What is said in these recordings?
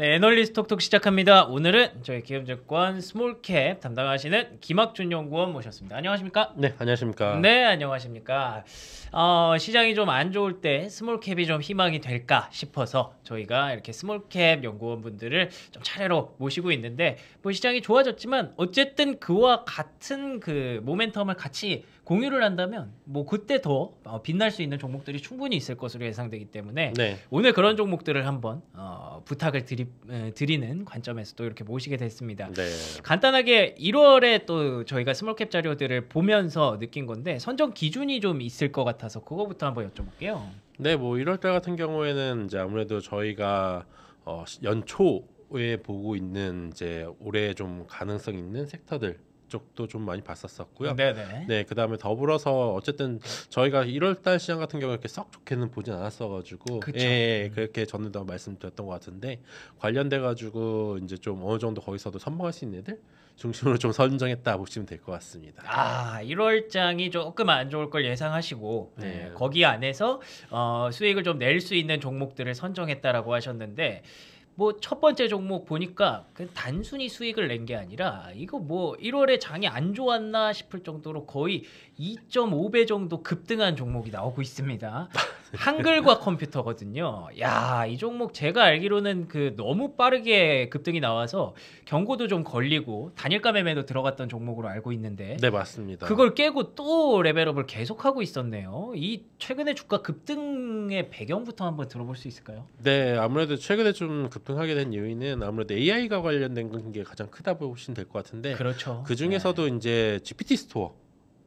네, 애널리스트 톡톡 시작합니다. 오늘은 저희 기업증권 스몰캡 담당하시는 김학준 연구원 모셨습니다. 안녕하십니까? 네, 안녕하십니까? 네, 안녕하십니까? 어, 시장이 좀 안 좋을 때 스몰캡이 좀 희망이 될까 싶어서 저희가 이렇게 스몰캡 연구원분들을 좀 차례로 모시고 있는데 뭐 시장이 좋아졌지만 어쨌든 그와 같은 그 모멘텀을 같이 공유를 한다면 뭐 그때 더 어, 빛날 수 있는 종목들이 충분히 있을 것으로 예상되기 때문에 네. 오늘 그런 종목들을 한번 어, 부탁을 드리, 에, 어, 드리는 관점에서 또 이렇게 모시게 됐습니다. 네. 간단하게 1월에 또 저희가 스몰캡 자료들을 보면서 느낀 건데 선정 기준이 좀 있을 것 같아서 그거부터 한번 여쭤볼게요. 네, 뭐 1월달 같은 경우에는 이제 아무래도 저희가 어, 연초에 보고 있는 이제 올해 좀 가능성 있는 섹터들 쪽도 좀 많이 봤었었고요. 네네. 네, 그다음에 더불어서 어쨌든 저희가 1월달 시장 같은 경우 이렇게 썩 좋게는 보진 않았어가지고 그 예, 그렇게 전에도 말씀드렸던 것 같은데 관련돼 가지고 이제 좀 어느 정도 거기서도 선방할 수 있는 애들 중심으로 좀 선정했다 보시면 될 것 같습니다. 아, 1월장이 조금 안 좋을 걸 예상하시고 네. 네 거기 안에서 어, 수익을 좀 낼 수 있는 종목들을 선정했다라고 하셨는데. 뭐첫 번째 종목 보니까 단순히 수익을 낸 게 아니라 이거 뭐 1월에 장이 안 좋았나 싶을 정도로 거의 2.5배 정도 급등한 종목이 나오고 있습니다. 한글과 컴퓨터거든요. 야, 이 종목 제가 알기로는 그 너무 빠르게 급등이 나와서 경고도 좀 걸리고 단일가 매매도 들어갔던 종목으로 알고 있는데. 네, 맞습니다. 그걸 깨고 또 레벨업을 계속하고 있었네요. 이 최근의 주가 급등의 배경부터 한번 들어볼 수 있을까요? 네, 아무래도 최근에 좀 급등하게 된 이유는 아무래도 AI가 관련된 게 가장 크다 보시면 될 것 같은데. 그렇죠. 그 중에서도 네. 이제 GPT 스토어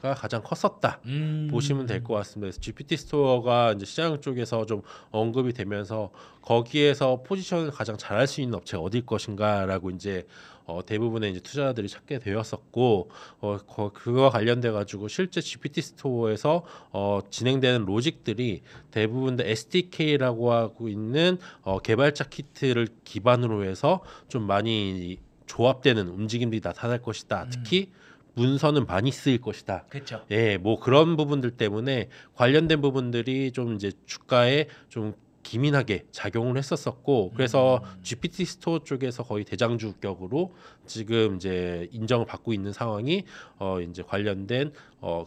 가 가장 컸었다 음. 보시면 될 것 같습니다. 그래서 GPT 스토어가 이제 시장 쪽에서 좀 언급이 되면서 거기에서 포지션을 가장 잘할 수 있는 업체가 어디일 것인가라고 이제 어, 대부분의 이제 투자자들이 찾게 되었었고 어, 그와 관련돼 가지고 실제 GPT 스토어에서 어, 진행되는 로직들이 대부분 다 SDK라고 하고 있는 어, 개발자 키트를 기반으로 해서 좀 많이 조합되는 움직임들이 나타날 것이다. 음. 특히 문서는 많이 쓰일 것이다. 그렇죠. 예, 뭐 그런 부분들 때문에 관련된 부분들이 좀 이제 주가에 좀 기민하게 작용을 했었었고 그래서 음. GPT 스토어 쪽에서 거의 대장주격으로 지금 이제 인정을 받고 있는 상황이 어 이제 관련된 어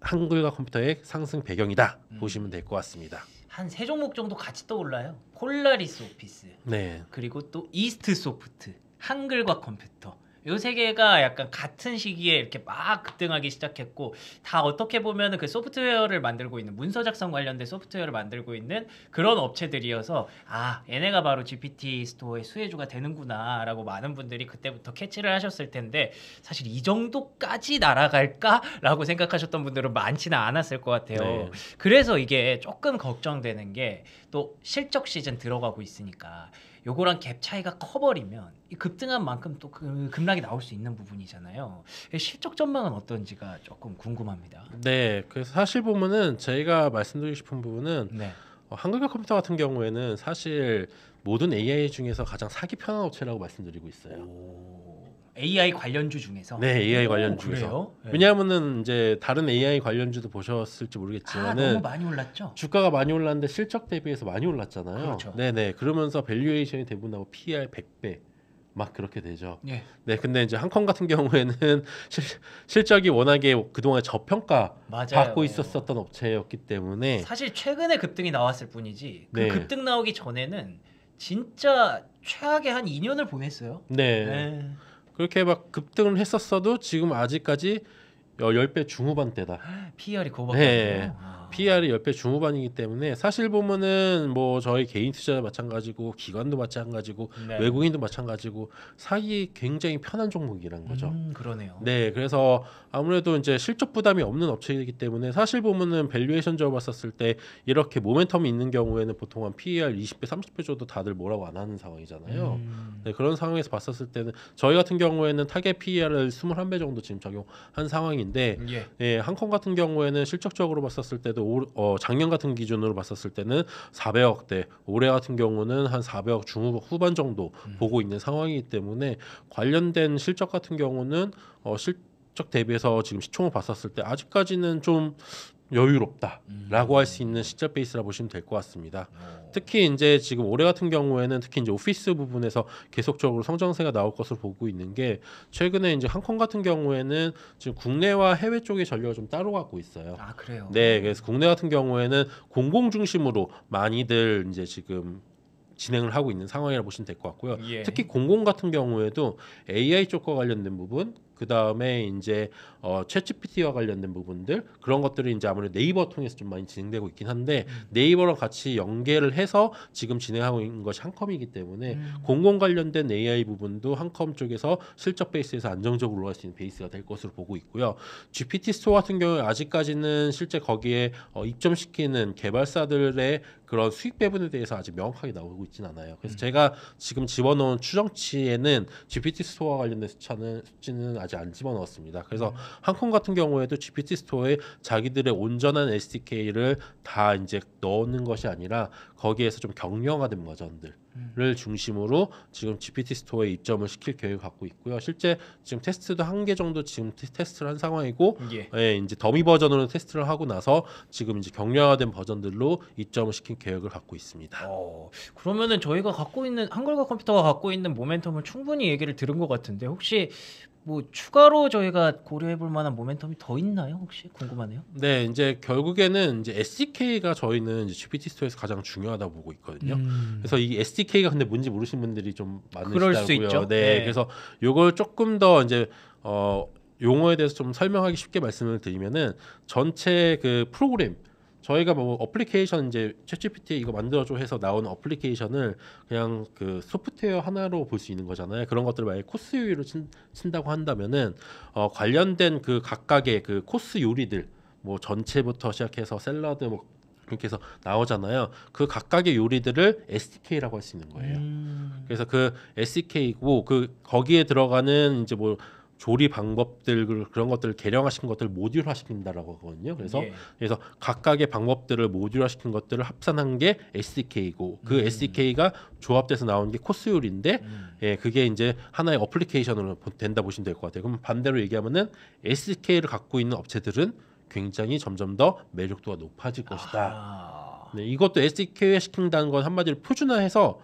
한글과 컴퓨터의 상승 배경이다 음. 보시면 될 것 같습니다. 한 세 종목 정도 같이 떠올라요. 폴라리스 오피스. 네. 그리고 또 이스트 소프트, 한글과 컴퓨터. 요세 개가 약간 같은 시기에 이렇게 막 급등하기 시작했고 다 어떻게 보면그 소프트웨어를 만들고 있는 문서 작성 관련된 소프트웨어를 만들고 있는 그런 업체들이어서 아 얘네가 바로 GPT 스토어의 수혜주가 되는구나라고 많은 분들이 그때부터 캐치를 하셨을 텐데 사실 이 정도까지 날아갈까라고 생각하셨던 분들은 많지는 않았을 것 같아요. 네. 그래서 이게 조금 걱정되는 게 또 실적 시즌 들어가고 있으니까 요거랑 갭 차이가 커버리면 이 급등한 만큼 또그 급락이 나올 수 있는 부분이잖아요. 예, 실적 전망은 어떤지가 조금 궁금합니다. 네, 그래서 사실 보면은 저희가 말씀드리고 싶은 부분은 네. 어, 한국의 컴퓨터 같은 경우에는 사실 모든 AI 중에서 가장 사기 편한 업체라고 말씀드리고 있어요. 오. AI 관련주 중에서 네 AI 관련주에서 어, 예. 왜냐하면은 이제 다른 AI 관련주도 보셨을지 모르겠지만 아, 너무 많이 올랐죠 주가가 많이 올랐는데 실적 대비해서 많이 올랐잖아요 그렇죠. 네네 네. 그러면서 밸류에이션이 대부분 나고 PR e 100배 막 그렇게 되죠. 예. 네, 근데 이제 한컴 같은 경우에는 실, 실적이 워낙에 그동안 저평가 맞아요. 받고 있었었던 업체였기 때문에 사실 최근에 급등이 나왔을 뿐이지 그 네. 급등 나오기 전에는 진짜 최악의 한 2년을 보냈어요. 네. 네. 그렇게 막 급등을 했었어도 지금 아직까지 10배 중후반대다. p e 이그밖에 네. PER이 10배 중후반이기 때문에 사실 보면은 뭐 저희 개인 투자도 마찬가지고 기관도 마찬가지고 네. 외국인도 마찬가지고 사기 굉장히 편한 종목이란 거죠. 음, 그러네요. 네, 그래서 아무래도 이제 실적 부담이 없는 업체이기 때문에 사실 보면은 밸류에이션 어봤었을때 이렇게 모멘텀이 있는 경우에는 보통 한 PER 20배, 30배 줘도 다들 뭐라고 안 하는 상황이잖아요. 음. 네, 그런 상황에서 봤었을 때는 저희 같은 경우에는 타겟 PER을 21배 정도 지금 적용한 상황인데 예. 예, 한컴 같은 경우에는 실적적으로 봤었을 때도 때도 올, 어, 작년 같은 기준으로 봤었을 때는 400억대, 올해 같은 경우는 한 400억 중후 후반 정도 음. 보고 있는 상황이기 때문에 관련된 실적 같은 경우는 어, 실적 대비해서 지금 시총을 봤었을 때 아직까지는 좀 여유롭다라고 할수 음. 있는 시적 베이스라 보시면 될 것 같습니다. 어. 특히 이제 지금 올해 같은 경우에는 특히 이제 오피스 부분에서 계속적으로 성장세가 나올 것으로 보고 있는 게 최근에 이제 항공 같은 경우에는 지금 국내와 해외 쪽의 전력을 좀 따로 갖고 있어요. 아 그래요. 네, 그래서 국내 같은 경우에는 공공 중심으로 많이들 이제 지금 진행을 하고 있는 상황이라 고 보시면 될 것 같고요. 예. 특히 공공 같은 경우에도 AI 쪽과 관련된 부분 그 다음에 이제 어, 챗GPT와 관련된 부분들 그런 것들이 이제 아무래도 네이버 통해서 좀 많이 진행되고 있긴 한데 음. 네이버랑 같이 연계를 해서 지금 진행하고 있는 것이 한컴이기 때문에 음. 공공 관련된 AI 부분도 한컴 쪽에서 실적 베이스에서 안정적으로 올라갈 수 있는 베이스가 될 것으로 보고 있고요. GPT 스토어 같은 경우에 아직까지는 실제 거기에 어, 입점시키는 개발사들의 그런 수익 배분에 대해서 아직 명확하게 나오고 있진 않아요. 그래서 음. 제가 지금 집어넣은 추정치에는 GPT 스토어와 관련된 수치는, 수치는 아직 아직 안 집어넣었습니다. 그래서 한컴 음. 같은 경우에도 GPT 스토어에 자기들의 온전한 SDK를 다 이제 넣는 것이 아니라 거기에서 좀경량화된 버전들을 음. 중심으로 지금 GPT 스토어에 입점을 시킬 계획을 갖고 있고요. 실제 지금 테스트도 한 개 정도 지금 테스트를 한 상황이고 예. 예, 이제 더미 버전으로 테스트를 하고 나서 지금 이제 경량화된 버전들로 입점을 시킨 계획을 갖고 있습니다. 어, 그러면은 저희가 갖고 있는 한글과 컴퓨터가 갖고 있는 모멘텀을 충분히 얘기를 들은 것 같은데 혹시 뭐 추가로 저희가 고려해 볼 만한 모멘텀이 더 있나요? 혹시 궁금하네요. 네, 이제 결국에는 이제 SDK가 저희는 이제 GPT 스토어에서 가장 중요하다 고 보고 있거든요. 음. 그래서 이 SDK가 근데 뭔지 모르시는 분들이 좀 많으시다고요. 네, 네, 그래서 요걸 조금 더 이제 어 용어에 대해서 좀 설명하기 쉽게 말씀을 드리면은 전체 그 프로그램 저희가 뭐 어플리케이션 이제 챗GPT 이거 만들어줘 해서 나온 어플리케이션을 그냥 그 소프트웨어 하나로 볼 수 있는 거잖아요. 그런 것들을 만약 코스 요리로 친, 친다고 한다면은 어, 관련된 그 각각의 그 코스 요리들 뭐 전체부터 시작해서 샐러드 뭐 이렇게 해서 나오잖아요. 그 각각의 요리들을 SDK라고 할 수 있는 거예요. 음. 그래서 그 SDK고 그 거기에 들어가는 이제 뭐 조리 방법들 그, 그런 것들을 개량하신 것들을 모듈화 시킨다라고 하거든요. 그래서 예. 그래서 각각의 방법들을 모듈화 시킨 것들을 합산한 게 SDK고 그 음. SDK가 조합돼서 나온 게 코스 요리인데 음. 예, 그게 이제 하나의 어플리케이션으로 된다 보시면 될 것 같아요. 그럼 반대로 얘기하면은 SDK를 갖고 있는 업체들은 굉장히 점점 더 매력도가 높아질 것이다. 아. 네, 이것도 SDK화 시킨다는 건 한마디로 표준화해서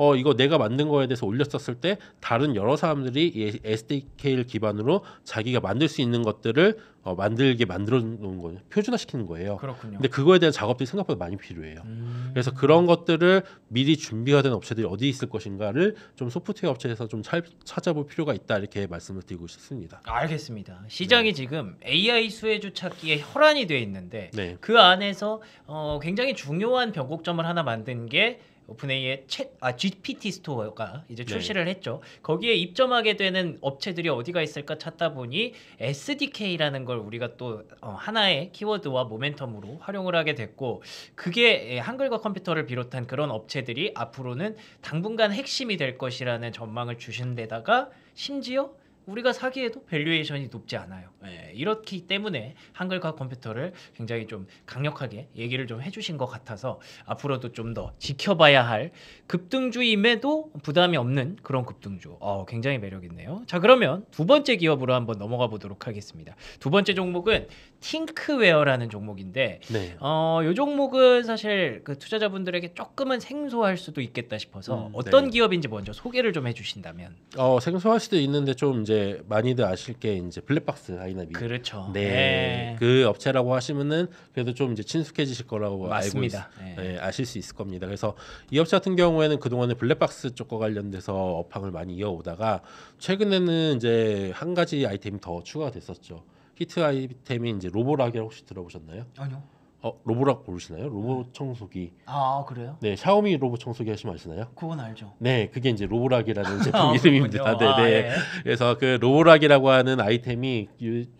어 이거 내가 만든 거에 대해서 올렸었을 때 다른 여러 사람들이 이 SDK를 기반으로 자기가 만들 수 있는 것들을 어, 만들게 만들어 놓은 거예요. 표준화 시키는 거예요. 그렇군요. 근데 그거에 대한 작업들이 생각보다 많이 필요해요. 음... 그래서 그런 것들을 미리 준비가 된 업체들이 어디 있을 것인가를 좀 소프트웨어 업체에서 좀 차, 찾아볼 필요가 있다 이렇게 말씀을 드리고 싶습니다. 알겠습니다. 시장이 네. 지금 AI 수혜주 찾기에 혈안이 돼 있는데 네. 그 안에서 어, 굉장히 중요한 변곡점을 하나 만든 게 오픈AI의 챗, 아, GPT 스토어가 이제 네. 출시를 네. 했죠. 거기에 입점하게 되는 업체들이 어디가 있을까 찾다 보니 SDK라는 걸 우리가 또 어, 하나의 키워드와 모멘텀으로 활용을 하게 됐고 그게 예, 한글과 컴퓨터를 비롯한 그런 업체들이 앞으로는 당분간 핵심이 될 것이라는 전망을 주신 데다가 심지어 우리가 사기에도 밸류에이션이 높지 않아요. 예, 이렇기 때문에 한글과 컴퓨터를 굉장히 좀 강력하게 얘기를 좀 해주신 것 같아서 앞으로도 좀 더 지켜봐야 할 급등주임에도 부담이 없는 그런 급등주. 어, 굉장히 매력 있네요. 자 그러면 두 번째 기업으로 한번 넘어가 보도록 하겠습니다. 두 번째 종목은 팅크웨어라는 종목인데 네. 어, 요 종목은 사실 그 투자자분들에게 조금은 생소할 수도 있겠다 싶어서 음, 네. 어떤 네. 기업인지 먼저 소개를 좀 해주신다면 어, 생소할 수도 있는데 좀 이제 많이들 아실 게 이제 블랙박스 하이나비 그렇죠 네그 네. 업체라고 하시면은 그래도 좀 이제 친숙해지실 거라고 맞습니다. 알고 있, 네. 네. 아실 수 있을 겁니다 그래서 이 업체 같은 경우에는 그동안에 블랙박스 쪽과 관련돼서 업황을 많이 이어오다가 최근에는 이제 한 가지 아이템이 더 추가됐었죠 히트 아이템이 이제 로보락이라고 혹시 들어보셨나요? 아니요. 어 로보락 모르시나요? 로봇 네. 청소기. 아 그래요? 네 샤오미 로봇 청소기 하시면 아시나요? 그건 알죠. 네 그게 이제 로보락이라는 제품 아, 이름입니다. 네네. 네. 아, 네. 그래서 그 로보락이라고 하는 아이템이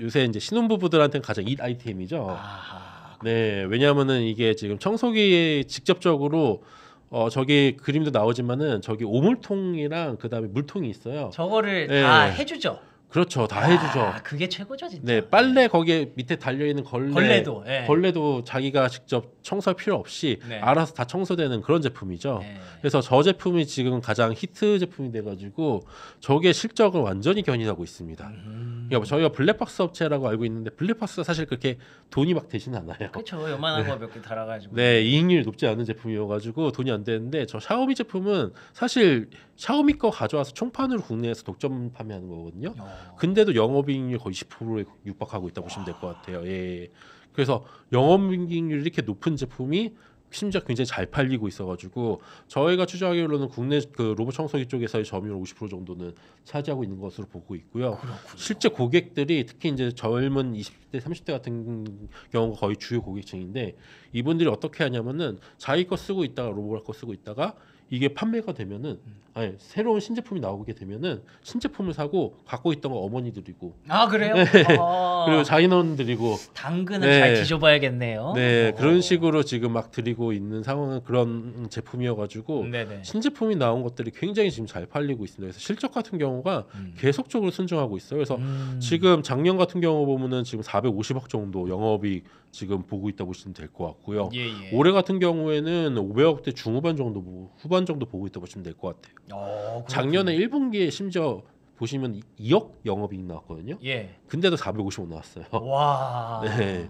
요, 새 이제 신혼부부들한테는 가장 이 아이템이죠. 아, 네 왜냐하면은 이게 지금 청소기 직접적으로 어 저기 그림도 나오지만은 저기 오물통이랑 그다음에 물통이 있어요. 저거를 네. 다 해주죠. 그렇죠. 다 아, 해주죠. 그게 최고죠, 진짜. 네, 빨래 거기에 밑에 달려 있는 걸레, 걸레도 예. 걸레도 자기가 직접 청소할 필요 없이 네. 알아서 다 청소되는 그런 제품이죠. 예. 그래서 저 제품이 지금 가장 히트 제품이 돼가지고 저게 실적을 완전히 견인하고 있습니다. 음. 그러니까 뭐 저희가 블랙박스 업체라고 알고 있는데 블랙박스가 사실 그렇게 돈이 막 되진 않아요. 그렇죠. 요만한 네. 거몇 개 달아가지고. 네, 이익률 이 높지 않은 제품이어가지고 돈이 안 되는데 저 샤오미 제품은 사실 샤오미 거 가져와서 총판으로 국내에서 독점 판매하는 거거든요. 어. 근데도 영업이익률 거의 10%에 육박하고 있다고 보시면 될 것 같아요. 예. 그래서 영업이익률 이렇게 높은 제품이 심지어 굉장히 잘 팔리고 있어가지고 저희가 추정하기로는 국내 그 로봇 청소기 쪽에서의 점유율 50% 정도는 차지하고 있는 것으로 보고 있고요. 그렇군요. 실제 고객들이 특히 이제 젊은 20대, 30대 같은 경우 거의 주요 고객층인데 이분들이 어떻게 하냐면은 자기 거 쓰고 있다가 로봇 거 쓰고 있다가 이게 판매가 되면은 아니, 새로운 신제품이 나오게 되면은 신제품을 사고 갖고 있던 거 어머니들이고 아 그래요? 어. 그리고 자인원들이고 당근을 네. 잘 뒤져봐야겠네요. 네 오. 그런 식으로 지금 막 드리고 있는 상황은 그런 제품이어가지고 네네. 신제품이 나온 것들이 굉장히 지금 잘 팔리고 있습니다. 그래서 실적 같은 경우가 음. 계속적으로 순증하고 있어요. 그래서 음. 지금 작년 같은 경우 보면은 지금 450억 정도 영업이 지금 보고 있다 보시면 될 것 같고요. 예, 예. 올해 같은 경우에는 500억대 중후반 정도 후반 정도 보고 있다 보시면 될 것 같아요. 오, 어, 작년에 1분기에 심지어 보시면 2억 영업이익 나왔거든요. 예. 근데도 455 나왔어요. 와. 네.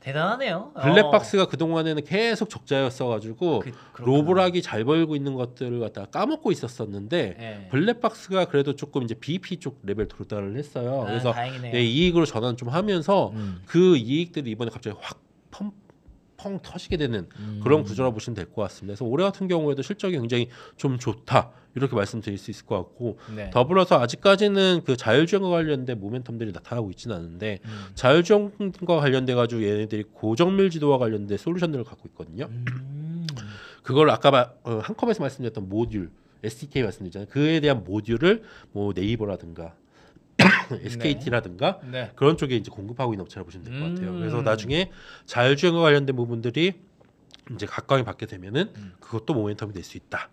대단하네요. 어. 블랙박스가 어. 그동안에는 계속 적자였어가지고 그, 로보락이 잘 벌고 있는 것들을 갖다가 까먹고 있었었는데 네. 블랙박스가 그래도 조금 이제 BP 쪽 레벨 도달을 했어요. 아, 그래서 네, 이익으로 전환 좀 하면서 음. 그 이익들이 이번에 갑자기 확 펌, 펑 터지게 되는 음. 그런 구조라 고 보시면 될 것 같습니다. 그래서 올해 같은 경우에도 실적이 굉장히 좀 좋다 이렇게 말씀드릴 수 있을 것 같고 네. 더불어서 아직까지는 그 자율주행과 관련된 모멘텀들이 나타나고 있지는 않은데 음. 자율주행과 관련돼 가지고 얘네들이 고정밀 지도와 관련된 솔루션들을 갖고 있거든요. 음. 그걸 아까 어, 한컵에서 말씀드렸던 모듈 SDK 말씀드렸잖아요. 그에 대한 모듈을 뭐 네이버라든가 네. SKT라든가 네. 그런 쪽에 이제 공급하고 있는 업체라 보시면 될 것 같아요. 음. 그래서 나중에 자율주행과 관련된 부분들이 이제 각광이 받게 되면은 음. 그것도 모멘텀이 될 수 있다.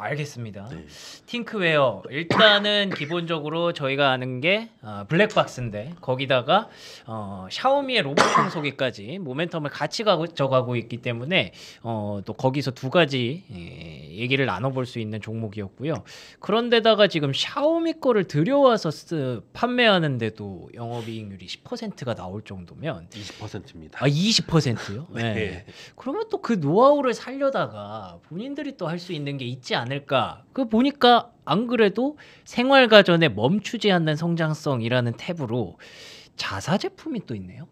알겠습니다. 네. 팅크웨어 일단은 기본적으로 저희가 아는 게 어, 블랙박스인데 거기다가 어, 샤오미의 로봇 청소기까지 모멘텀을 같이 가져가고 있기 때문에 어, 또 거기서 두 가지 예, 얘기를 나눠볼 수 있는 종목이었고요. 그런데다가 지금 샤오미 거를 들여와서 쓰, 판매하는데도 영업이익률이 10%가 나올 정도면 20%입니다. 아 20%요? 네. 네. 그러면 또 그 노하우를 살려다가 본인들이 또 할 수 있는 게 있지 않나? 않을까? 그 보니까 안 그래도 생활가전에 멈추지 않는 성장성이라는 탭으로 자사 제품이 또 있네요.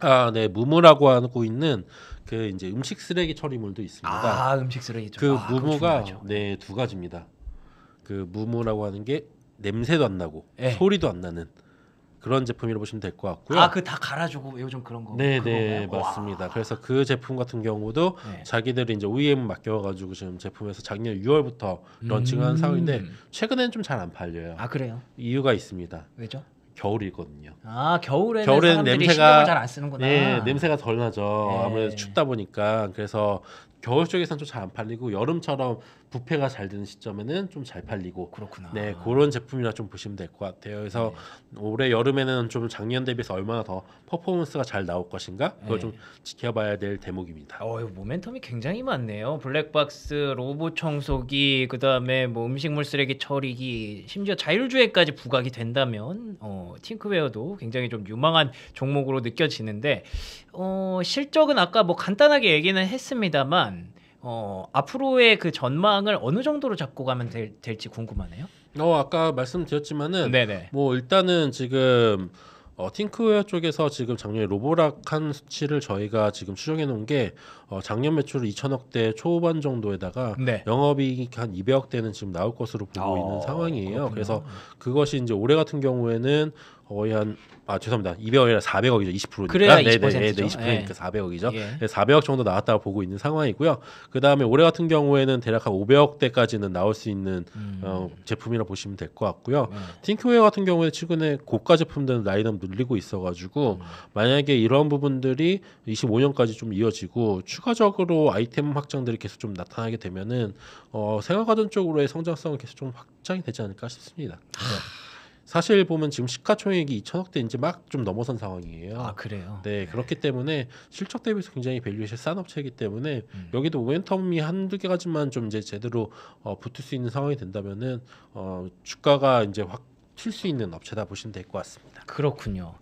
아, 네. 무무라고 하고 있는 그 이제 음식 쓰레기 처리물도 있습니다. 아, 음식 쓰레기 그 아, 무무가 네, 두 가지입니다. 그 무무라고 하는 게 냄새도 안 나고 에. 예. 소리도 안 나는 그런 제품이라고 보시면 될 것 같고요. 아그 다 갈아주고 요즘 그런 거? 네네 네, 맞습니다. 와. 그래서 그 제품 같은 경우도 네. 자기들이 이제 OEM 맡겨가지고 지금 제품에서 작년 6월부터 런칭한 음. 상황인데 최근에는 좀 잘 안 팔려요. 아 그래요? 이유가 있습니다. 왜죠? 겨울이거든요. 아 겨울에는, 겨울에는 냄새가 잘안 쓰는구나. 네, 냄새가 덜 나죠. 네. 아무래도 춥다 보니까 그래서 겨울 쪽에선 좀 잘 안 팔리고 여름처럼 부패가 잘 되는 시점에는 좀 잘 팔리고 그렇구나. 네 그런 제품이라 좀 보시면 될 것 같아요. 그래서 네. 올해 여름에는 좀 작년 대비해서 얼마나 더 퍼포먼스가 잘 나올 것인가 그걸 네. 좀 지켜봐야 될 대목입니다. 어, 모멘텀이 굉장히 많네요. 블랙박스, 로봇 청소기, 그 다음에 뭐 음식물 쓰레기 처리기, 심지어 자율주행까지 부각이 된다면 어, 틴크웨어도 굉장히 좀 유망한 종목으로 느껴지는데 어, 실적은 아까 뭐 간단하게 얘기는 했습니다만 어, 앞으로의 그 전망을 어느 정도로 잡고 가면 될, 될지 궁금하네요. 어 아까 말씀드렸지만은 네네. 뭐 일단은 지금 어, 팅크웨어 쪽에서 지금 작년에 로보락한 수치를 저희가 지금 추정해 놓은 게 어, 작년 매출 2천억 대 초반 정도에다가 네. 영업이익 한 200억 대는 지금 나올 것으로 보고 어, 있는 상황이에요. 그렇군요. 그래서 그것이 이제 올해 같은 경우에는 거의 한 아 죄송합니다. 200억이라 400억이죠. 20%니까. 그래야 20%죠. 네, 네, 네, 20%니까 400억이죠. 예. 400억 예. 정도 나왔다고 보고 있는 상황이고요. 그다음에 올해 같은 경우에는 대략 한 500억대까지는 나올 수 있는 음. 어, 제품이라 보시면 될 것 같고요. 음. 네. 팅큐웨어 같은 경우에 최근에 고가 제품들은 라인업 늘리고 있어 가지고 음. 만약에 이런 부분들이 25년까지 좀 이어지고 추가적으로 아이템 확장들이 계속 좀 나타나게 되면은 어, 생활가전 쪽으로의 성장성은 계속 좀 확장이 되지 않을까 싶습니다. 네. 사실 보면 지금 시가총액이 2천억 대 이제 막좀 넘어선 상황이에요. 아 그래요. 네, 네, 그렇기 때문에 실적 대비해서 굉장히 밸류에이션 싼 업체이기 때문에 음. 여기도 오멘텀이 한두 개 가지만 좀 이제 제대로 어, 붙을 수 있는 상황이 된다면은 어, 주가가 이제 확 풀수 있는 업체다 보시면 될 것 같습니다. 그렇군요.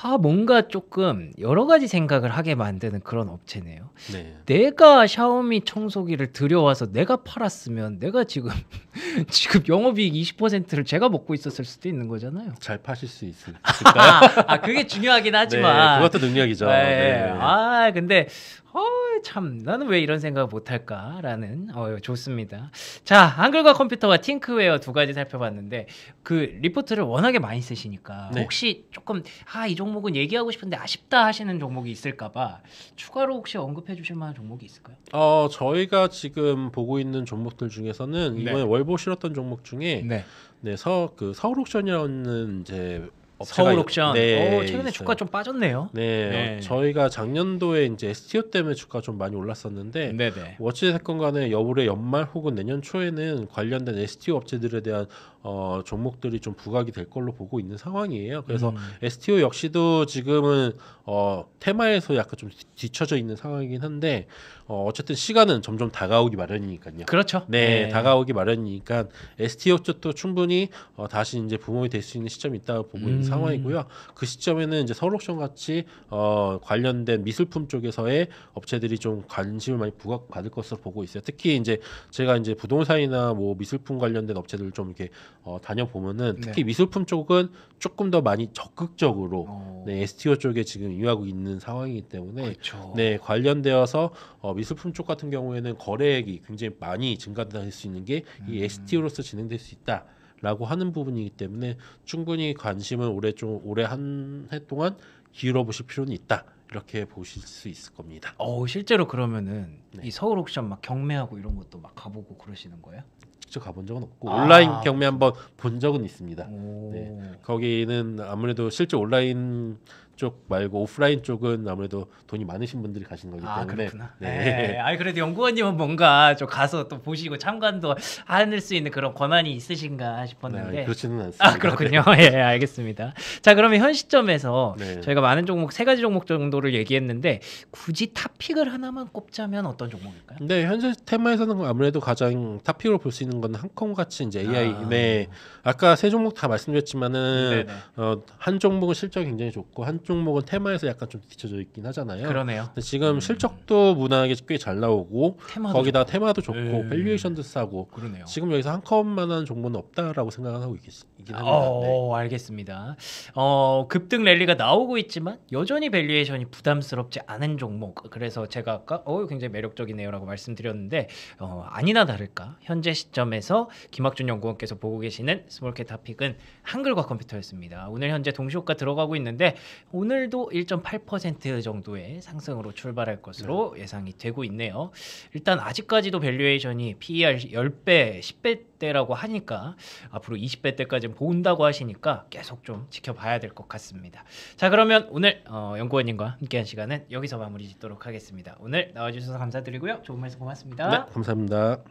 아 뭔가 조금 여러 가지 생각을 하게 만드는 그런 업체네요. 네. 내가 샤오미 청소기를 들여와서 내가 팔았으면 내가 지금 지금 영업이익 20%를 제가 먹고 있었을 수도 있는 거잖아요. 잘 파실 수 있을까? 아, 아 그게 중요하긴 하지만 네, 그것도 능력이죠. 네. 네. 아 근데 어참 나는 왜 이런 생각을 못할까라는 어 좋습니다. 자 한글과 컴퓨터와 팅크웨어 두 가지 살펴봤는데 그 리포트를 워낙에 많이 쓰시니까 네. 혹시 조금 아이 종목은 얘기하고 싶은데 아쉽다 하시는 종목이 있을까봐 추가로 혹시 언급해 주실 만한 종목이 있을까요? 어 저희가 지금 보고 있는 종목들 중에서는 네. 이번에 네. 월보 실었던 종목 중에 네. 네, 서, 그 서울옥션이라는 이제 서울 옥션. 네, 오, 어, 최근에 있어요. 주가 좀 빠졌네요. 네, 네. 저희가 작년도에 이제 STO 때문에 주가 좀 많이 올랐었는데 워치 네, 사건 네. 간에 여울의 연말 혹은 내년 초에는 관련된 STO 업체들에 대한 어, 종목들이 좀 부각이 될 걸로 보고 있는 상황이에요. 그래서 음. STO 역시도 지금은 어, 테마에서 약간 좀 뒤쳐져 있는 상황이긴 한데 어, 어쨌든 시간은 점점 다가오기 마련이니까요. 그렇죠. 네, 네. 다가오기 마련이니까 STO 쪽도 충분히 어, 다시 이제 부모이 될 수 있는 시점이 있다고 보고 있는 음. 상황이고요. 그 시점에는 이제 서울옥션 같이 어, 관련된 미술품 쪽에서의 업체들이 좀 관심을 많이 부각받을 것으로 보고 있어요. 특히 이제 제가 이제 부동산이나 뭐 미술품 관련된 업체들 좀 이렇게 어, 다녀보면은 네. 특히 네. 미술품 쪽은 조금 더 많이 적극적으로 오. 어. 네, STO 쪽에 지금 이 유하고 있는 상황이기 때문에 그렇죠. 네 관련되어서 어, 미술품 쪽 같은 경우에는 거래액이 굉장히 많이 증가될 수 있는 게이 음. STO로서 진행될 수 있다. 라고 하는 부분이기 때문에 충분히 관심을 올해 좀 올해 한 해 동안 기울어 보실 필요는 있다 이렇게 보실 수 있을 겁니다. 어 실제로 그러면은 네. 이 서울 옥션 막 경매하고 이런 것도 막 가보고 그러시는 거예요? 직접 가본 적은 없고 아. 온라인 경매 한번 본 적은 있습니다. 네. 거기는 아무래도 실제 온라인 쪽 말고 오프라인 쪽은 아무래도 돈이 많으신 분들이 가시는 거기 아, 때문에. 아, 그렇구나. 네. 네. 아, 그래도 연구원님은 뭔가 좀 가서 또 보시고 참관도 하늘 수 있는 그런 권한이 있으신가 싶었는데. 네, 그렇지는 아, 않습니다. 아, 그렇군요. 네. 예, 네. 알겠습니다. 자, 그러면 현 시점에서 네. 저희가 많은 종목 세 가지 종목 정도를 얘기했는데 굳이 탑픽을 하나만 꼽자면 어떤 종목일까요? 네, 현재 테마에서는 아무래도 가장 탑픽으로 볼 수 있는 건 한컴같이 이제 AI. 아. 네. 아까 세 종목 다 말씀드렸지만은 어, 한 종목은 실적이 굉장히 좋고 한 종목은 테마에서 약간 좀 뒤쳐져 있긴 하잖아요. 그러네요. 근데 지금 음. 실적도 무난하게 꽤 잘 나오고 테마도 거기다 좋고. 테마도 좋고 네. 밸류에이션도 싸고 그러네요. 지금 여기서 한 컵만한 종목은 없다라고 생각을 하고 있긴 합니다. 어, 네. 알겠습니다. 어, 급등 랠리가 나오고 있지만 여전히 밸류에이션이 부담스럽지 않은 종목. 그래서 제가 아까 어, 굉장히 매력적이네요라고 말씀드렸는데 어, 아니나 다를까 현재 시점에서 김학준 연구원께서 보고 계시는 스몰캣 타픽은 한글과 컴퓨터였습니다. 오늘 현재 동시호가 들어가고 있는데 어, 오늘도 1.8% 정도의 상승으로 출발할 것으로 네. 예상이 되고 있네요. 일단 아직까지도 밸류에이션이 PER 10배, 10배대라고 하니까 앞으로 20배대까지 본다고 하시니까 계속 좀 지켜봐야 될 것 같습니다. 자 그러면 오늘 어, 연구원님과 함께한 시간은 여기서 마무리 짓도록 하겠습니다. 오늘 나와주셔서 감사드리고요. 좋은 말씀 고맙습니다. 네, 감사합니다.